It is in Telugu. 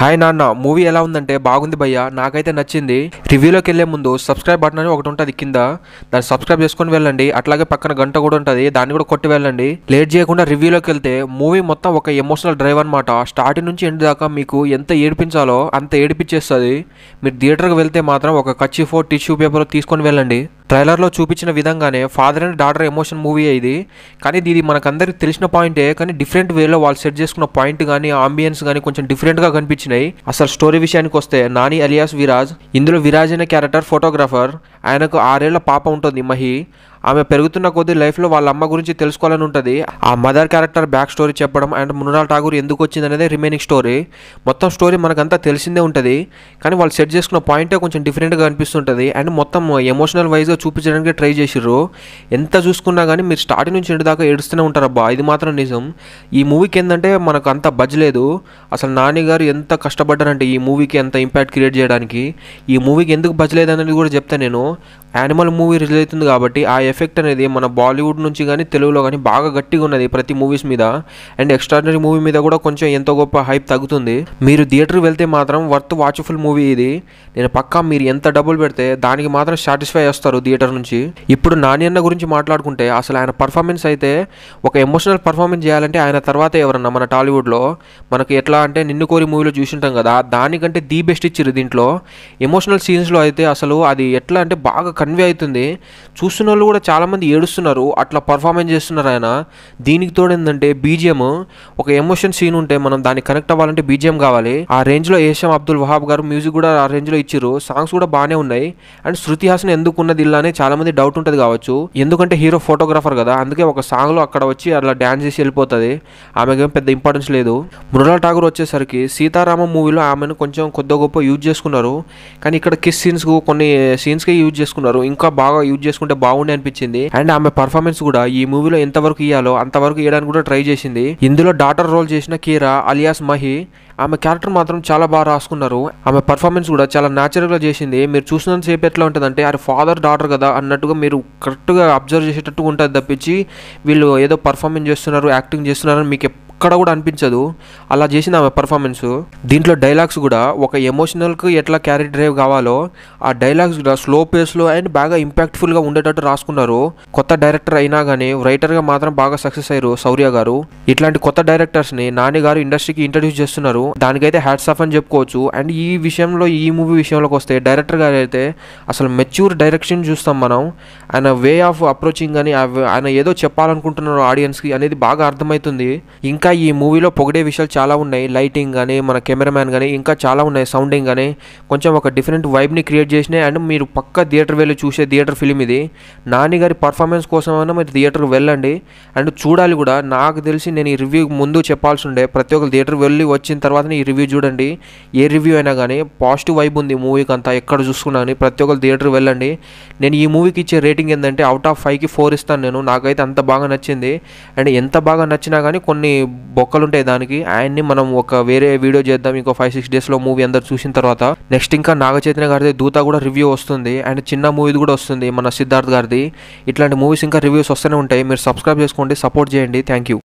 హాయ్ నాన్న మూవీ ఎలా ఉందంటే బాగుంది భయ్య నాకైతే నచ్చింది రివ్యూలోకి వెళ్ళే ముందు సబ్స్క్రైబ్ బటన్ అని ఒకటి ఉంటుంది కింద దాన్ని సబ్స్క్రైబ్ చేసుకొని వెళ్ళండి అట్లాగే పక్కన గంట కూడా ఉంటుంది దాన్ని కూడా కొట్టి వెళ్ళండి లేట్ చేయకుండా రివ్యూలోకి వెళ్తే మూవీ మొత్తం ఒక ఎమోషనల్ డ్రైవ్ అనమాట స్టార్టింగ్ నుంచి ఎండ్ దాకా మీకు ఎంత ఏడిపించాలో అంత ఏడిపించేస్తుంది మీరు థియేటర్కి వెళ్తే మాత్రం ఒక కచ్చి ఫోర్ టిష్యూ పేపర్ తీసుకొని వెళ్ళండి ట్రైలర్లో చూపించిన విధంగానే father and daughter emotion movie అయింది కానీ ఇది మనకందరికి తెలిసిన పాయింటే కానీ డిఫరెంట్ వేలో వాళ్ళు సెట్ చేసుకున్న పాయింట్ కానీ ఆంబియన్స్ కానీ కొంచెం డిఫరెంట్గా కనిపించినాయి అసలు స్టోరీ విషయానికి వస్తే నాని అలియాస్ విరాజ్ ఇందులో విరాజ్ అనే క్యారెక్టర్ ఫోటోగ్రాఫర్ ఆయనకు ఆరేళ్ల పాప ఉంటుంది మహి ఆమె పెరుగుతున్న కొద్ది లైఫ్లో వాళ్ళ అమ్మ గురించి తెలుసుకోవాలని ఉంటుంది ఆ మదర్ క్యారెక్టర్ బ్యాక్ స్టోరీ చెప్పడం అండ్ మునరాల్ ఠాగూర్ ఎందుకు వచ్చింది అనేది రిమైనింగ్ స్టోరీ మొత్తం స్టోరీ మనకంతా తెలిసిందే ఉంటుంది కానీ వాళ్ళు సెట్ చేసుకున్న పాయింటే కొంచెం డిఫరెంట్గా అనిపిస్తుంటుంది అండ్ మొత్తం ఎమోషనల్ వైజ్గా చూపించడానికి ట్రై చేసిర్రు ఎంత చూసుకున్నా కానీ మీరు స్టార్టింగ్ నుంచి ఇంటి దాకా ఏడుస్తూనే ఉంటారబ్బా ఇది మాత్రం నిజం ఈ మూవీకి ఏంటంటే మనకు అంత బజ్ లేదు అసలు నాని గారు ఎంత కష్టపడ్డారంటే ఈ మూవీకి ఎంత ఇంపాక్ట్ క్రియేట్ చేయడానికి ఈ మూవీకి ఎందుకు బజ్ అనేది కూడా చెప్తాను నేను యానిమల్ మూవీ రిలీజ్ అవుతుంది కాబట్టి ఆ ఎఫెక్ట్ అనేది మన బాలీవుడ్ నుంచి కానీ తెలుగులో కానీ బాగా గట్టిగా ఉన్నది ప్రతి మూవీస్ మీద అండ్ ఎక్స్ట్రాడినరీ మూవీ మీద కూడా కొంచెం ఎంతో గొప్ప హైప్ తగ్గుతుంది మీరు థియేటర్ వెళ్తే మాత్రం వర్త్ వాచ్ఫుల్ మూవీ ఇది నేను పక్కా మీరు ఎంత డబ్బులు పెడితే దానికి మాత్రం సాటిస్ఫై చేస్తారు థియేటర్ నుంచి ఇప్పుడు నాని అన్న గురించి మాట్లాడుకుంటే అసలు ఆయన పర్ఫార్మెన్స్ అయితే ఒక ఎమోషనల్ పర్ఫార్మెన్స్ చేయాలంటే ఆయన తర్వాత ఎవరన్నా మన టాలీవుడ్లో మనకి ఎట్లా అంటే నిన్ను కోరి మూవీలో చూసింటాం కదా దానికంటే ది బెస్ట్ ఇచ్చారు దీంట్లో ఎమోషనల్ సీన్స్లో అయితే అసలు అది ఎట్లా అంటే బాగా కన్వే అవుతుంది చూస్తున్న వాళ్ళు కూడా కూడా చాలామంది ఏడుస్తున్నారు అట్లా పర్ఫార్మెన్స్ చేస్తున్నారు ఆయన దీనికి తోడు ఏంటంటే బీజిఎం ఒక ఎమోషన్ సీన్ ఉంటే మనం దాన్ని కనెక్ట్ అవ్వాలంటే బీజిఎం కావాలి ఆ రేంజ్లో ఏషం అబ్దుల్ వహాబ్ గారు మ్యూజిక్ కూడా ఆ రేంజ్లో ఇచ్చారు సాంగ్స్ కూడా బాగానే ఉన్నాయి అండ్ శృతి హాసన్ ఎందుకు ఉన్నది ఇలా చాలా చాలామంది డౌట్ ఉంటుంది కావచ్చు ఎందుకంటే హీరో ఫోటోగ్రాఫర్ కదా అందుకే ఒక సాంగ్లో అక్కడ వచ్చి అలా డ్యాన్స్ చేసి వెళ్ళిపోతుంది ఆమెకేం పెద్ద ఇంపార్టెన్స్ లేదు మృణాల్ ఠాగూర్ వచ్చేసరికి సీతారామ మూవీలో ఆమెను కొంచెం కొద్ది గొప్ప యూజ్ చేసుకున్నారు కానీ ఇక్కడ కిస్ సీన్స్ కొన్ని సీన్స్కే యూజ్ చేసుకున్నారు ఇంకా బాగా యూజ్ చేసుకుంటే బాగుండే అనిపించింది అనిపించింది అండ్ ఆమె పర్ఫార్మెన్స్ కూడా ఈ మూవీలో ఎంతవరకు ఇయ్యాలో అంతవరకు ఇవ్వడానికి కూడా ట్రై చేసింది ఇందులో డాటర్ రోల్ చేసిన కీరా అలియాస్ మహి ఆమె క్యారెక్టర్ మాత్రం చాలా బాగా రాసుకున్నారు ఆమె పర్ఫార్మెన్స్ కూడా చాలా న్యాచురల్గా చేసింది మీరు చూసినంత సేపు ఎట్లా ఉంటుందంటే ఆ ఫాదర్ డాటర్ కదా అన్నట్టుగా మీరు కరెక్ట్గా అబ్జర్వ్ చేసేటట్టు ఉంటుంది తప్పించి వీళ్ళు ఏదో పర్ఫార్మెన్స్ చేస్తున్నారు యాక్టింగ్ చేస్తున్నారని మీకు ఎక్కడ కూడా అనిపించదు అలా చేసింది ఆమె పర్ఫార్మెన్స్ దీంట్లో డైలాగ్స్ కూడా ఒక ఎమోషనల్కి ఎట్లా క్యారీ డ్రైవ్ కావాలో ఆ డైలాగ్స్ కూడా స్లో పేస్లో అండ్ బాగా ఇంపాక్ట్ఫుల్గా ఉండేటట్టు రాసుకున్నారు కొత్త డైరెక్టర్ అయినా కానీ రైటర్గా మాత్రం బాగా సక్సెస్ అయ్యారు సౌర్య గారు ఇట్లాంటి కొత్త డైరెక్టర్స్ని నాని గారు ఇండస్ట్రీకి ఇంట్రడ్యూస్ చేస్తున్నారు దానికైతే హ్యాట్స్ ఆఫ్ అని చెప్పుకోవచ్చు అండ్ ఈ విషయంలో ఈ మూవీ విషయంలోకి వస్తే డైరెక్టర్ గారు అయితే అసలు మెచ్యూర్ డైరెక్షన్ చూస్తాం మనం ఆయన వే ఆఫ్ అప్రోచింగ్ అని ఆయన ఏదో చెప్పాలనుకుంటున్నారు ఆడియన్స్కి అనేది బాగా అర్థమవుతుంది ఇంకా ఇంకా ఈ మూవీలో పొగిడే విషయాలు చాలా ఉన్నాయి లైటింగ్ కానీ మన కెమెరామ్యాన్ కానీ ఇంకా చాలా ఉన్నాయి సౌండింగ్ కానీ కొంచెం ఒక డిఫరెంట్ వైబ్ని క్రియేట్ చేసినాయి అండ్ మీరు పక్క థియేటర్ వెళ్ళి చూసే థియేటర్ ఫిలిం ఇది నాని గారి పర్ఫార్మెన్స్ కోసమైనా మీరు థియేటర్కి వెళ్ళండి అండ్ చూడాలి కూడా నాకు తెలిసి నేను ఈ రివ్యూ ముందు చెప్పాల్సి ఉండే ప్రతి ఒక్క థియేటర్ వెళ్ళి వచ్చిన తర్వాత ఈ రివ్యూ చూడండి ఏ రివ్యూ అయినా కానీ పాజిటివ్ వైబ్ ఉంది మూవీకి అంతా ఎక్కడ చూసుకున్నా కానీ ప్రతి ఒక్కరు థియేటర్ వెళ్ళండి నేను ఈ మూవీకి ఇచ్చే రేటింగ్ ఏంటంటే అవుట్ ఆఫ్ ఫైవ్కి ఫోర్ ఇస్తాను నేను నాకైతే అంత బాగా నచ్చింది అండ్ ఎంత బాగా నచ్చినా కానీ కొన్ని బొక్కలు ఉంటాయి దానికి ఆయన్ని మనం ఒక వేరే వీడియో చేద్దాం ఇంకో ఫైవ్ సిక్స్ డేస్లో మూవీ అందరు చూసిన తర్వాత నెక్స్ట్ ఇంకా నాగ చైతన్య గారిది దూత కూడా రివ్యూ వస్తుంది అండ్ చిన్న మూవీ కూడా వస్తుంది మన సిద్ధార్థ్ గారిది ఇట్లాంటి మూవీస్ ఇంకా రివ్యూస్ వస్తూనే ఉంటాయి మీరు సబ్స్క్రైబ్ చేసుకోండి సపోర్ట్ చేయండి థ్యాంక్ యూ